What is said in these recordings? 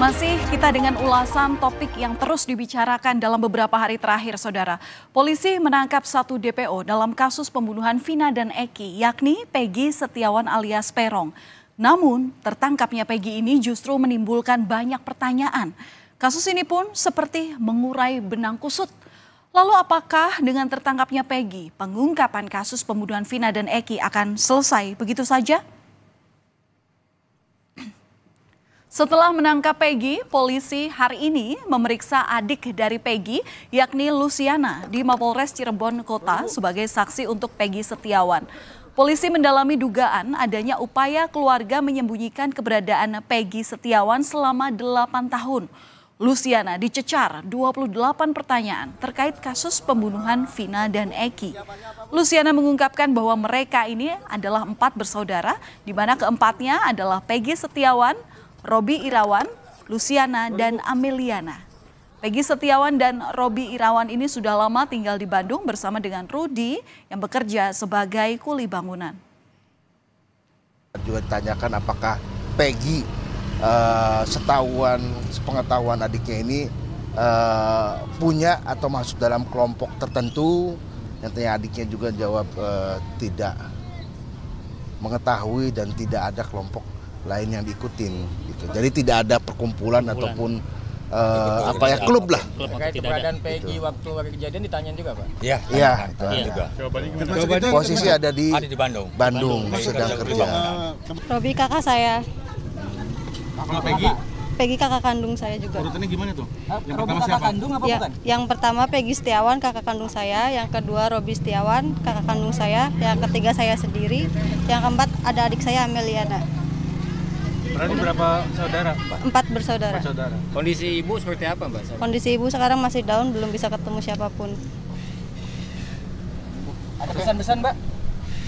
Masih kita dengan ulasan topik yang terus dibicarakan dalam beberapa hari terakhir, Saudara. Polisi menangkap satu DPO dalam kasus pembunuhan Vina dan Eki, yakni Peggy Setiawan alias Perong. Namun, tertangkapnya Peggy ini justru menimbulkan banyak pertanyaan. Kasus ini pun seperti mengurai benang kusut. Lalu apakah dengan tertangkapnya Peggy, pengungkapan kasus pembunuhan Vina dan Eki akan selesai begitu saja? Setelah menangkap Peggy, polisi hari ini memeriksa adik dari Peggy, yakni Luciana, di Mapolres Cirebon Kota sebagai saksi untuk Peggy Setiawan. Polisi mendalami dugaan adanya upaya keluarga menyembunyikan keberadaan Peggy Setiawan selama 8 tahun. Luciana dicecar 28 pertanyaan terkait kasus pembunuhan Vina dan Eki. Luciana mengungkapkan bahwa mereka ini adalah empat bersaudara, di mana keempatnya adalah Peggy Setiawan, Robi Irawan, Luciana, dan Ameliana. Peggy Setiawan dan Robi Irawan ini sudah lama tinggal di Bandung bersama dengan Rudi yang bekerja sebagai kuli bangunan. Juga ditanyakan apakah Peggy uh, setahuan, sepengetahuan adiknya ini uh, punya atau masuk dalam kelompok tertentu. Nyatanya adiknya juga jawab uh, tidak mengetahui dan tidak ada kelompok lain yang diikutin gitu. Jadi tidak ada perkumpulan, perkumpulan. ataupun uh, apa ya klub lah. Terkait keberadaan Peggy gitu. waktu kejadian ditanyain juga pak. Iya. Iya. iya. iya. Juga. Jawabannya Posisi ada di, ada di Bandung. Bandung, Bandung sedang kerja. Robi kakak saya. Kakak Peggy? Peggy kakak kandung saya juga. Urutannya gimana tuh? Yang Robi pertama kakak siapa? kandung apa ya, bukan? Yang pertama Peggy Setiawan kakak kandung saya, yang kedua Robi Setiawan kakak kandung saya, yang ketiga saya sendiri, yang keempat ada adik saya Ameliana. Berarti berapa saudara? Mbak? Empat bersaudara. Empat saudara. Kondisi ibu seperti apa mbak? Kondisi ibu sekarang masih down, belum bisa ketemu siapapun. Ada pesan-pesan mbak?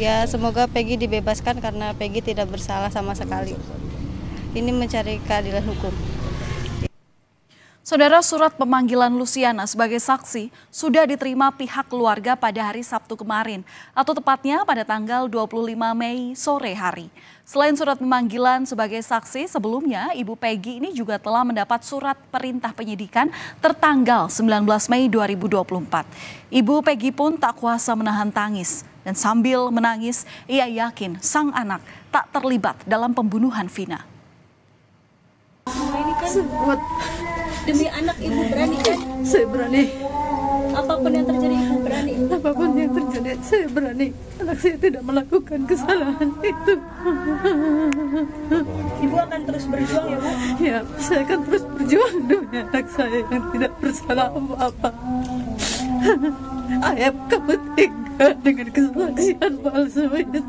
Ya semoga Peggy dibebaskan karena Peggy tidak bersalah sama sekali. Ini mencari keadilan hukum. Saudara surat pemanggilan Luciana sebagai saksi sudah diterima pihak keluarga pada hari Sabtu kemarin atau tepatnya pada tanggal 25 Mei sore hari. Selain surat pemanggilan sebagai saksi, sebelumnya Ibu Peggy ini juga telah mendapat surat perintah penyidikan tertanggal 19 Mei 2024. Ibu Peggy pun tak kuasa menahan tangis dan sambil menangis ia yakin sang anak tak terlibat dalam pembunuhan Vina. Ini kan buat demi anak ibu berani kan? Saya berani. Apapun yang terjadi saya berani anak saya tidak melakukan kesalahan itu ibu akan terus berjuang ya bu ya saya akan terus berjuang demi anak saya yang tidak bersalah apa apa ayam kamu tinggal dengan kesaksian palsu itu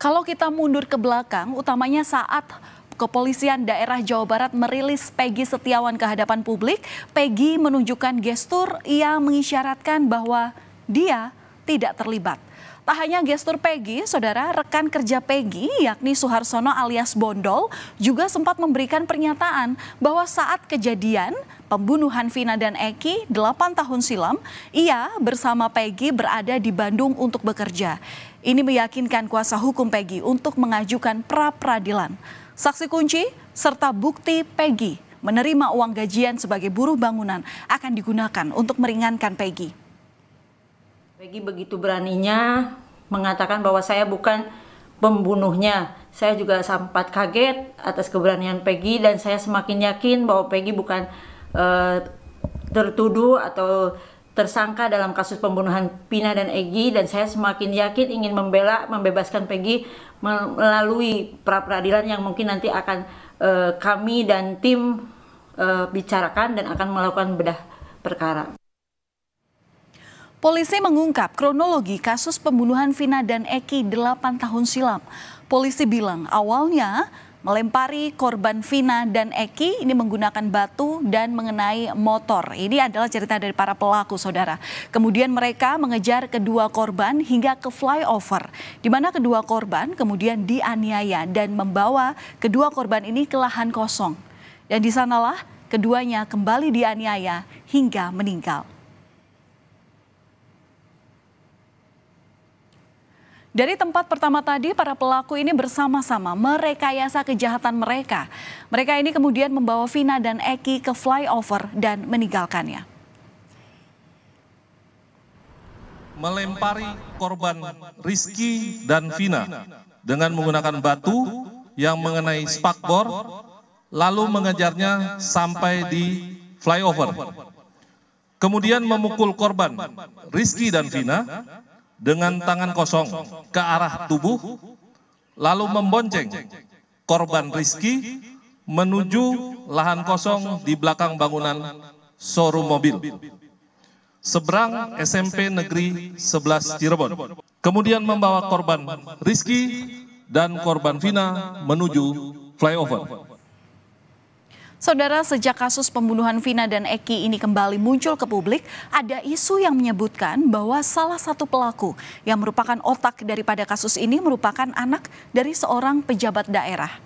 kalau kita mundur ke belakang, utamanya saat Kepolisian Daerah Jawa Barat merilis Peggy Setiawan ke hadapan publik. Peggy menunjukkan gestur yang mengisyaratkan bahwa dia tidak terlibat. Tak hanya gestur Peggy, saudara rekan kerja Peggy yakni Suharsono alias Bondol juga sempat memberikan pernyataan bahwa saat kejadian pembunuhan Vina dan Eki 8 tahun silam, ia bersama Peggy berada di Bandung untuk bekerja. Ini meyakinkan kuasa hukum Peggy untuk mengajukan pra peradilan. Saksi kunci serta bukti Peggy menerima uang gajian sebagai buruh bangunan akan digunakan untuk meringankan Peggy. Peggy begitu beraninya mengatakan bahwa saya bukan pembunuhnya. Saya juga sempat kaget atas keberanian Peggy dan saya semakin yakin bahwa Peggy bukan uh, tertuduh atau tersangka dalam kasus pembunuhan Pina dan Egi dan saya semakin yakin ingin membela membebaskan Peggy melalui pra peradilan yang mungkin nanti akan uh, kami dan tim uh, bicarakan dan akan melakukan bedah perkara. Polisi mengungkap kronologi kasus pembunuhan Vina dan Eki 8 tahun silam. Polisi bilang awalnya melempari korban Vina dan Eki ini menggunakan batu dan mengenai motor. Ini adalah cerita dari para pelaku, saudara. Kemudian mereka mengejar kedua korban hingga ke flyover, di mana kedua korban kemudian dianiaya dan membawa kedua korban ini ke lahan kosong. Dan di sanalah keduanya kembali dianiaya hingga meninggal. Dari tempat pertama tadi, para pelaku ini bersama-sama merekayasa kejahatan mereka. Mereka ini kemudian membawa Vina dan Eki ke flyover dan meninggalkannya. Melempari korban Rizky dan Vina dengan menggunakan batu yang mengenai spakbor, lalu mengejarnya sampai di flyover. Kemudian memukul korban Rizky dan Vina dengan tangan kosong ke arah tubuh, lalu membonceng korban Rizky menuju lahan kosong di belakang bangunan showroom mobil. Seberang SMP Negeri 11 Cirebon. Kemudian membawa korban Rizky dan korban Vina menuju flyover. Saudara, sejak kasus pembunuhan Vina dan Eki ini kembali muncul ke publik, ada isu yang menyebutkan bahwa salah satu pelaku yang merupakan otak daripada kasus ini merupakan anak dari seorang pejabat daerah.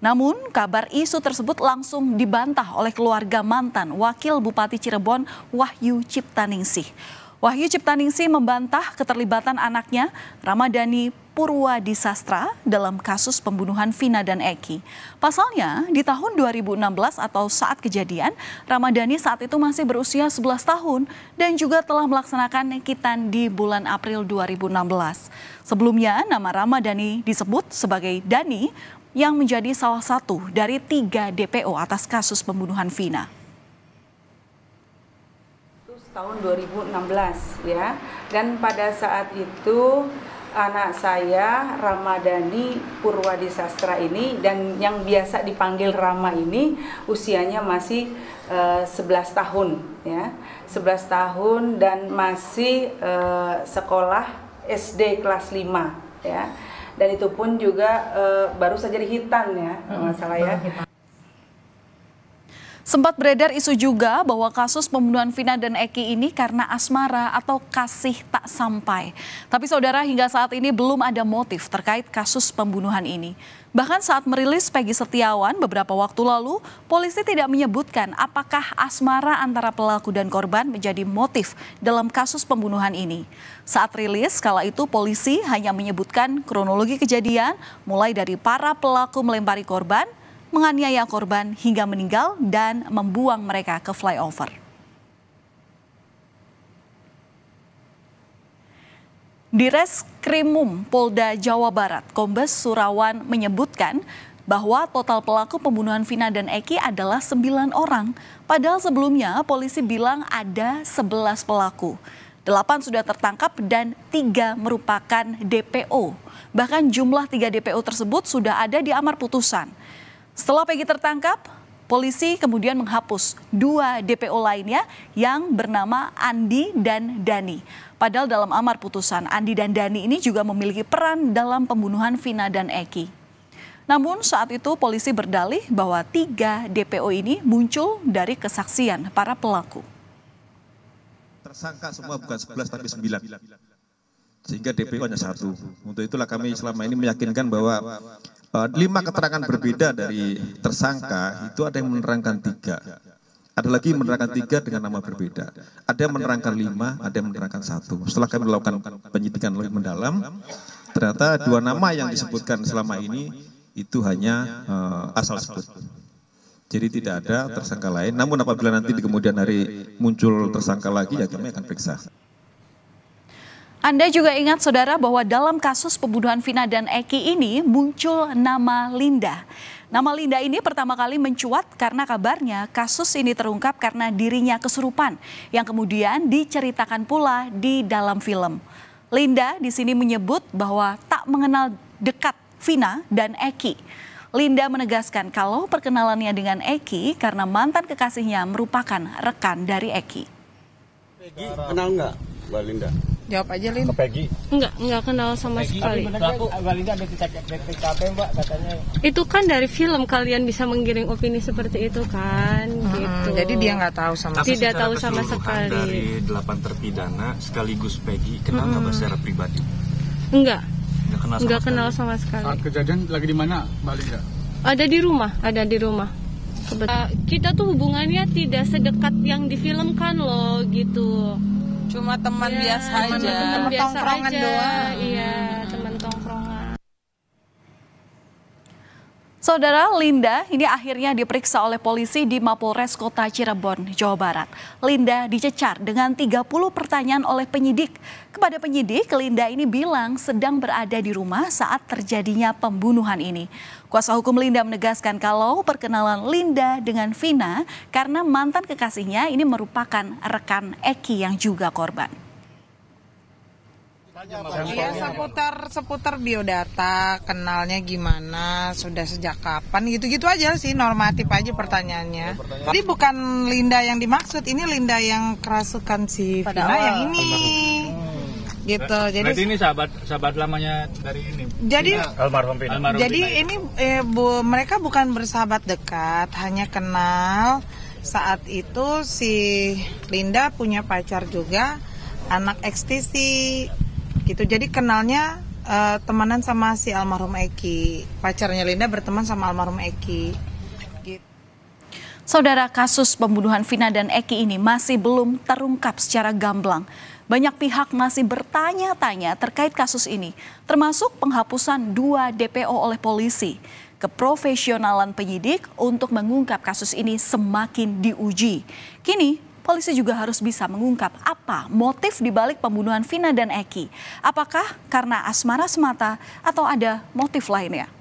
Namun, kabar isu tersebut langsung dibantah oleh keluarga mantan Wakil Bupati Cirebon Wahyu Ciptaningsih. Wahyu Ciptaningsi membantah keterlibatan anaknya Ramadhani Purwa Disastra dalam kasus pembunuhan Vina dan Eki. Pasalnya, di tahun 2016 atau saat kejadian, Ramadhani saat itu masih berusia 11 tahun dan juga telah melaksanakan kitan di bulan April 2016. Sebelumnya, nama Ramadhani disebut sebagai Dani yang menjadi salah satu dari tiga DPO atas kasus pembunuhan Vina tahun 2016 ya. Dan pada saat itu anak saya Ramadhani Purwadi Sastra ini dan yang biasa dipanggil Rama ini usianya masih uh, eh, 11 tahun ya. 11 tahun dan masih uh, sekolah SD kelas 5 ya. Dan itu pun juga uh, baru saja dihitan ya, hmm, masalah ya. Hitam. Sempat beredar isu juga bahwa kasus pembunuhan Vina dan Eki ini karena asmara atau kasih tak sampai. Tapi saudara hingga saat ini belum ada motif terkait kasus pembunuhan ini. Bahkan saat merilis Peggy Setiawan beberapa waktu lalu, polisi tidak menyebutkan apakah asmara antara pelaku dan korban menjadi motif dalam kasus pembunuhan ini. Saat rilis, kala itu polisi hanya menyebutkan kronologi kejadian mulai dari para pelaku melempari korban, menganiaya korban hingga meninggal dan membuang mereka ke flyover. Di Reskrimum Polda Jawa Barat, Kombes Surawan menyebutkan bahwa total pelaku pembunuhan Vina dan Eki adalah 9 orang. Padahal sebelumnya polisi bilang ada 11 pelaku. 8 sudah tertangkap dan 3 merupakan DPO. Bahkan jumlah 3 DPO tersebut sudah ada di amar putusan. Setelah Peggy tertangkap, polisi kemudian menghapus dua DPO lainnya yang bernama Andi dan Dani. Padahal dalam amar putusan, Andi dan Dani ini juga memiliki peran dalam pembunuhan Vina dan Eki. Namun saat itu polisi berdalih bahwa tiga DPO ini muncul dari kesaksian para pelaku. Tersangka semua bukan 11 tapi 9. Sehingga DPO hanya satu. Untuk itulah kami selama ini meyakinkan bahwa uh, lima keterangan berbeda dari tersangka itu ada yang menerangkan tiga. Ada lagi menerangkan tiga dengan nama berbeda. Ada yang menerangkan lima, ada yang menerangkan satu. Setelah kami melakukan penyidikan lebih mendalam, ternyata dua nama yang disebutkan selama ini itu hanya uh, asal sebut. Jadi tidak ada tersangka lain. Namun apabila nanti di kemudian hari muncul tersangka lagi, ya kami akan periksa. Anda juga ingat saudara bahwa dalam kasus pembunuhan Vina dan Eki ini muncul nama Linda. Nama Linda ini pertama kali mencuat karena kabarnya kasus ini terungkap karena dirinya kesurupan yang kemudian diceritakan pula di dalam film. Linda di sini menyebut bahwa tak mengenal dekat Vina dan Eki. Linda menegaskan kalau perkenalannya dengan Eki karena mantan kekasihnya merupakan rekan dari Eki. Peggy kenal nggak Mbak Linda? Jawab aja, Lin. Ke Peggy? Enggak, enggak kenal sama Peggy. sekali. Tapi Walinda ada TKP, Mbak, katanya. Itu kan dari film kalian bisa menggiring opini seperti itu kan, hmm, gitu. Jadi dia nggak tahu sama sekali. Tidak tahu sama sekali. Dari delapan terpidana sekaligus Peggy, kenal nggak hmm. secara pribadi? Enggak. Enggak kenal, enggak sama, kenal sekali. sama sekali. Saat ah, kejadian lagi di mana, Mbak Linda? Ada di rumah, ada di rumah. Uh, kita tuh hubungannya tidak sedekat yang difilmkan loh gitu cuma teman ya, biasa aja teman biasa aja doang iya Saudara Linda ini akhirnya diperiksa oleh polisi di Mapolres Kota Cirebon, Jawa Barat. Linda dicecar dengan 30 pertanyaan oleh penyidik. Kepada penyidik, Linda ini bilang sedang berada di rumah saat terjadinya pembunuhan ini. Kuasa hukum Linda menegaskan kalau perkenalan Linda dengan Vina karena mantan kekasihnya ini merupakan rekan Eki yang juga korban. Iya, iya seputar seputar biodata, kenalnya gimana, sudah sejak kapan, gitu-gitu aja sih normatif aja pertanyaannya. Iya, jadi bukan Linda yang dimaksud, ini Linda yang kerasukan si Pada Vina yang ini. Hmm. Gitu. Jadi ini sahabat sahabat lamanya dari ini. Jadi almarhum Vina. Almarhum jadi Vina ini eh, bu, mereka bukan bersahabat dekat, hanya kenal saat itu si Linda punya pacar juga anak ekstisi gitu. Jadi kenalnya uh, temenan sama si almarhum Eki. Pacarnya Linda berteman sama almarhum Eki. Saudara, kasus pembunuhan Vina dan Eki ini masih belum terungkap secara gamblang. Banyak pihak masih bertanya-tanya terkait kasus ini, termasuk penghapusan dua DPO oleh polisi. Keprofesionalan penyidik untuk mengungkap kasus ini semakin diuji. Kini, polisi juga harus bisa mengungkap apa motif dibalik pembunuhan Vina dan Eki. Apakah karena asmara semata atau ada motif lainnya?